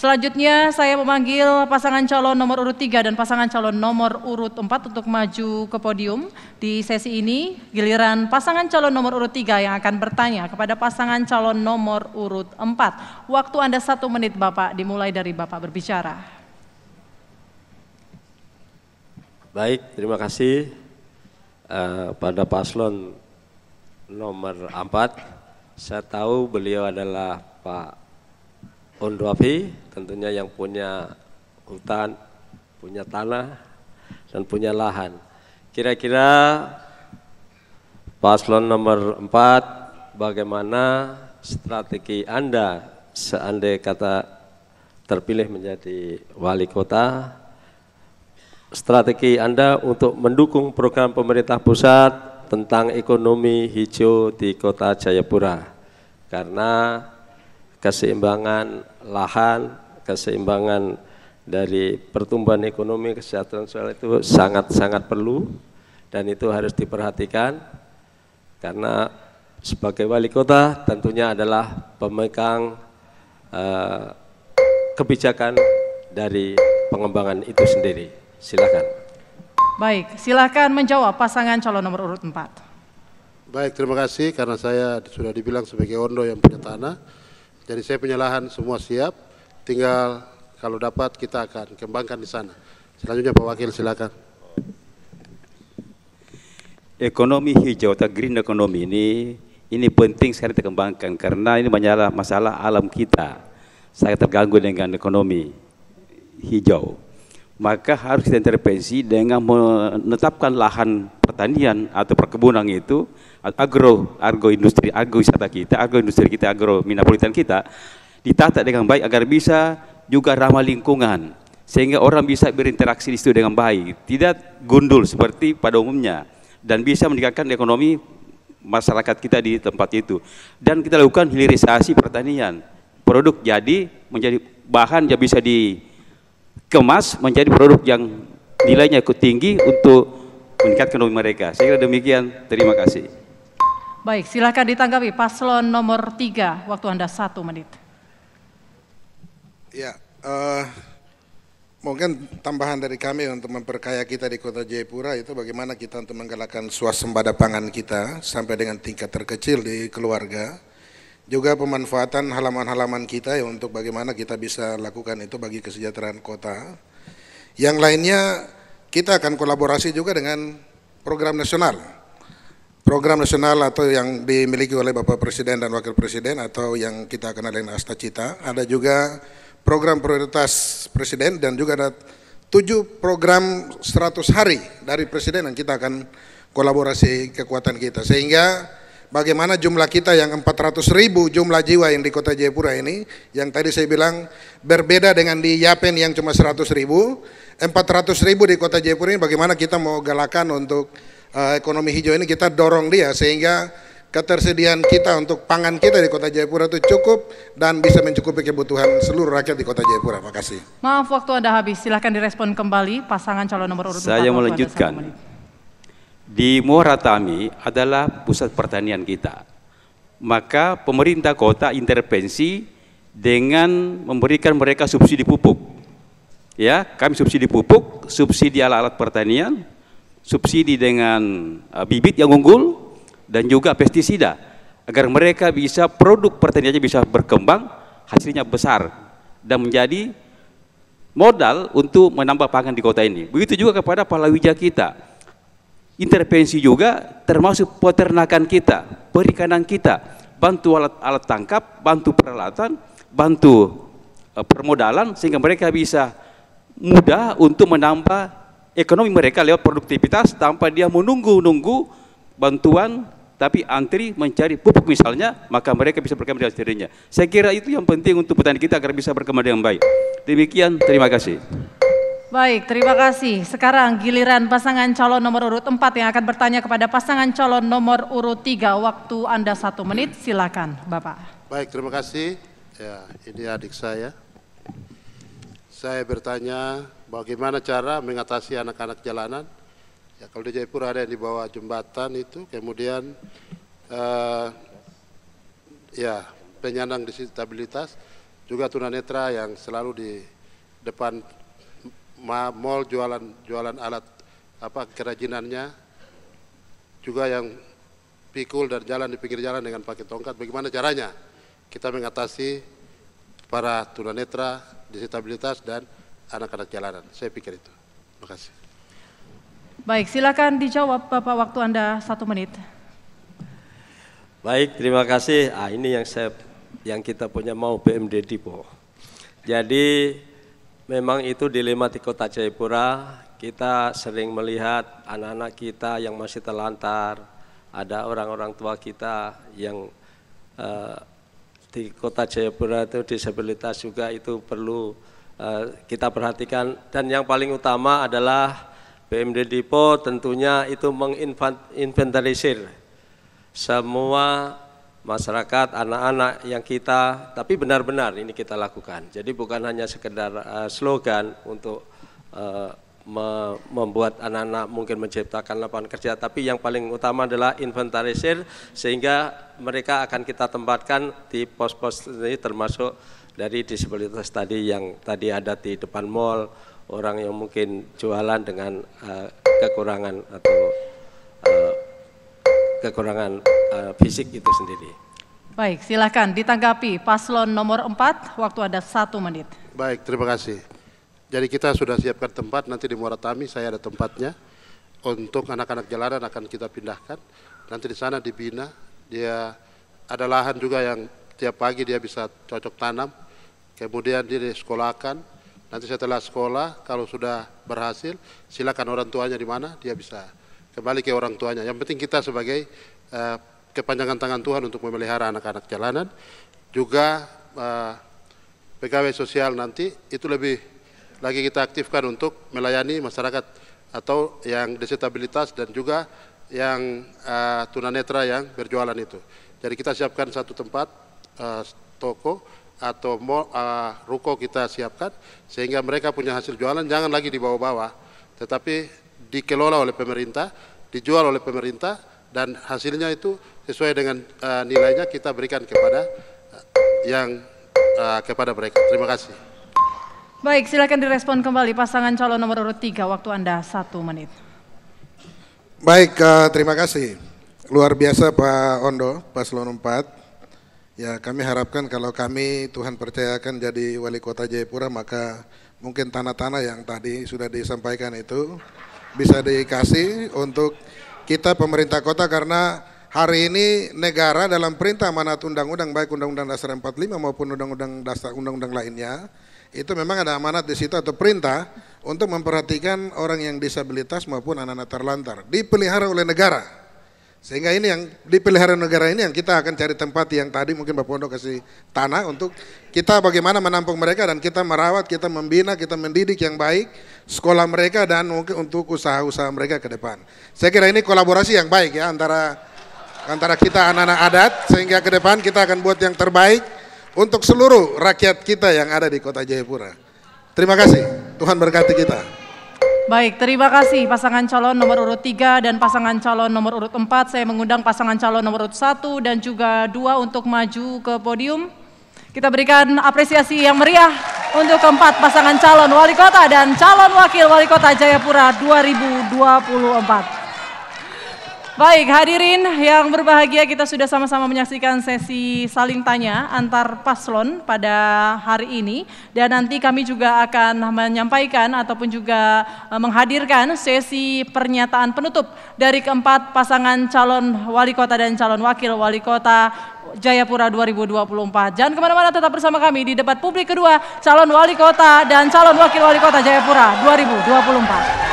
Selanjutnya saya memanggil pasangan calon nomor urut 3 dan pasangan calon nomor urut 4 untuk maju ke podium. Di sesi ini giliran pasangan calon nomor urut 3 yang akan bertanya kepada pasangan calon nomor urut 4. Waktu Anda satu menit Bapak, dimulai dari Bapak berbicara. Baik, terima kasih uh, pada paslon nomor 4. Saya tahu beliau adalah Pak Undu tentunya yang punya hutan, punya tanah, dan punya lahan. Kira-kira paslon nomor empat, bagaimana strategi Anda seandai kata terpilih menjadi wali kota strategi Anda untuk mendukung program pemerintah pusat tentang ekonomi hijau di kota Jayapura karena keseimbangan lahan, keseimbangan dari pertumbuhan ekonomi, kesehatan sosial itu sangat-sangat perlu dan itu harus diperhatikan karena sebagai wali kota tentunya adalah pemegang eh, kebijakan dari pengembangan itu sendiri. Silakan. Baik, silakan menjawab pasangan calon nomor urut 4. Baik, terima kasih karena saya sudah dibilang sebagai ondo yang punya tanah jadi saya punya lahan semua siap, tinggal kalau dapat kita akan kembangkan di sana. Selanjutnya Pak Wakil silakan. Ekonomi hijau atau green economy ini ini penting sekali dikembangkan karena ini masalah masalah alam kita. Saya terganggu dengan ekonomi hijau maka harus intervensi dengan menetapkan lahan pertanian atau perkebunan itu agro agro industri agro wisata kita agro industri kita agro minapolitan kita ditata dengan baik agar bisa juga ramah lingkungan sehingga orang bisa berinteraksi di situ dengan baik tidak gundul seperti pada umumnya dan bisa meningkatkan ekonomi masyarakat kita di tempat itu dan kita lakukan hilirisasi pertanian produk jadi menjadi bahan yang bisa di Kemas menjadi produk yang nilainya ikut tinggi untuk meningkatkan ekonomi mereka. Saya kira demikian. Terima kasih. Baik, silakan ditanggapi paslon nomor tiga. Waktu Anda satu menit. Ya, uh, mungkin tambahan dari kami untuk memperkaya kita di Kota Jayapura itu bagaimana kita untuk menggalakkan suasembada pangan kita sampai dengan tingkat terkecil di keluarga juga pemanfaatan halaman-halaman kita ya untuk bagaimana kita bisa lakukan itu bagi kesejahteraan kota. Yang lainnya kita akan kolaborasi juga dengan program nasional. Program nasional atau yang dimiliki oleh Bapak Presiden dan Wakil Presiden atau yang kita kenal dengan Asta Cita, ada juga program prioritas Presiden dan juga ada tujuh program 100 hari dari Presiden yang kita akan kolaborasi kekuatan kita sehingga bagaimana jumlah kita yang 400 ribu jumlah jiwa yang di kota Jayapura ini, yang tadi saya bilang berbeda dengan di Yapen yang cuma 100 ribu, 400 ribu di kota Jayapura ini bagaimana kita mau galakan untuk uh, ekonomi hijau ini kita dorong dia sehingga ketersediaan kita untuk pangan kita di Kota Jayapura itu cukup dan bisa mencukupi kebutuhan seluruh rakyat di Kota Jayapura. Makasih. Maaf waktu Anda habis, silahkan direspon kembali pasangan calon nomor urut Saya melanjutkan di Moratami adalah pusat pertanian kita. Maka pemerintah kota intervensi dengan memberikan mereka subsidi pupuk. Ya, kami subsidi pupuk, subsidi alat-alat pertanian, subsidi dengan uh, bibit yang unggul dan juga pestisida agar mereka bisa produk pertaniannya bisa berkembang, hasilnya besar dan menjadi modal untuk menambah pangan di kota ini. Begitu juga kepada palawija kita intervensi juga termasuk peternakan kita, perikanan kita, bantu alat-alat tangkap, bantu peralatan, bantu uh, permodalan sehingga mereka bisa mudah untuk menambah ekonomi mereka lewat produktivitas tanpa dia menunggu-nunggu bantuan tapi antri mencari pupuk misalnya, maka mereka bisa berkembang dengan sendirinya. Saya kira itu yang penting untuk petani kita agar bisa berkembang dengan baik. Demikian, terima kasih. Baik, terima kasih. Sekarang giliran pasangan calon nomor urut 4 yang akan bertanya kepada pasangan calon nomor urut 3. Waktu Anda satu menit, silakan Bapak. Baik, terima kasih. Ya, ini adik saya. Saya bertanya bagaimana cara mengatasi anak-anak jalanan. Ya, kalau di Jayapura ada yang di bawah jembatan itu, kemudian uh, ya penyandang disabilitas, juga tunanetra yang selalu di depan mall jualan jualan alat apa kerajinannya juga yang pikul dan jalan di pinggir jalan dengan pakai tongkat bagaimana caranya kita mengatasi para tunanetra disabilitas dan anak-anak jalanan saya pikir itu terima kasih baik silakan dijawab bapak waktu anda satu menit baik terima kasih ah ini yang saya yang kita punya mau BMD Depo jadi Memang itu dilema di kota Jayapura, kita sering melihat anak-anak kita yang masih terlantar, ada orang-orang tua kita yang uh, di kota Jayapura itu disabilitas juga itu perlu uh, kita perhatikan. Dan yang paling utama adalah BMD Dipo tentunya itu menginventarisir semua masyarakat, anak-anak yang kita tapi benar-benar ini kita lakukan. Jadi bukan hanya sekedar uh, slogan untuk uh, me membuat anak-anak mungkin menciptakan lapangan kerja, tapi yang paling utama adalah inventarisir sehingga mereka akan kita tempatkan di pos-pos ini termasuk dari disabilitas tadi yang tadi ada di depan mall, orang yang mungkin jualan dengan uh, kekurangan atau kekurangan uh, fisik itu sendiri. Baik, silakan ditanggapi paslon nomor 4 waktu ada satu menit. Baik, terima kasih. Jadi kita sudah siapkan tempat nanti di Muara Tami saya ada tempatnya untuk anak-anak jalanan akan kita pindahkan. Nanti di sana dibina, dia ada lahan juga yang tiap pagi dia bisa cocok tanam. Kemudian dia disekolahkan. Nanti setelah sekolah kalau sudah berhasil silakan orang tuanya di mana dia bisa kembali ke orang tuanya. Yang penting kita sebagai uh, kepanjangan tangan Tuhan untuk memelihara anak-anak jalanan, juga uh, pegawai sosial nanti itu lebih lagi kita aktifkan untuk melayani masyarakat atau yang disabilitas dan juga yang uh, tunanetra yang berjualan itu. Jadi kita siapkan satu tempat uh, toko atau mall, uh, ruko kita siapkan sehingga mereka punya hasil jualan jangan lagi dibawa-bawa, tetapi dikelola oleh pemerintah, dijual oleh pemerintah, dan hasilnya itu sesuai dengan uh, nilainya kita berikan kepada uh, yang uh, kepada mereka. Terima kasih. Baik, silakan direspon kembali pasangan calon nomor urut 3. Waktu Anda satu menit. Baik, uh, terima kasih. Luar biasa Pak Ondo, Paslon 4. Ya kami harapkan kalau kami Tuhan percayakan jadi wali kota Jayapura maka mungkin tanah-tanah yang tadi sudah disampaikan itu bisa dikasih untuk kita pemerintah kota karena hari ini negara dalam perintah amanat undang-undang baik undang-undang dasar 45 maupun undang-undang dasar undang-undang lainnya itu memang ada amanat di situ atau perintah untuk memperhatikan orang yang disabilitas maupun anak-anak terlantar dipelihara oleh negara sehingga ini yang di pelihara negara ini yang kita akan cari tempat yang tadi mungkin Bapak Pondok kasih tanah untuk kita bagaimana menampung mereka dan kita merawat, kita membina, kita mendidik yang baik sekolah mereka dan mungkin untuk usaha-usaha mereka ke depan. Saya kira ini kolaborasi yang baik ya antara antara kita anak-anak adat sehingga ke depan kita akan buat yang terbaik untuk seluruh rakyat kita yang ada di Kota Jayapura. Terima kasih. Tuhan berkati kita. Baik, terima kasih pasangan calon nomor urut 3 dan pasangan calon nomor urut 4. Saya mengundang pasangan calon nomor urut 1 dan juga 2 untuk maju ke podium. Kita berikan apresiasi yang meriah untuk keempat pasangan calon wali kota dan calon wakil wali kota Jayapura 2024. Baik, hadirin yang berbahagia kita sudah sama-sama menyaksikan sesi saling tanya antar paslon pada hari ini dan nanti kami juga akan menyampaikan ataupun juga eh, menghadirkan sesi pernyataan penutup dari keempat pasangan calon wali kota dan calon wakil wali kota Jayapura 2024. Jangan kemana-mana tetap bersama kami di debat publik kedua calon wali kota dan calon wakil wali kota Jayapura 2024.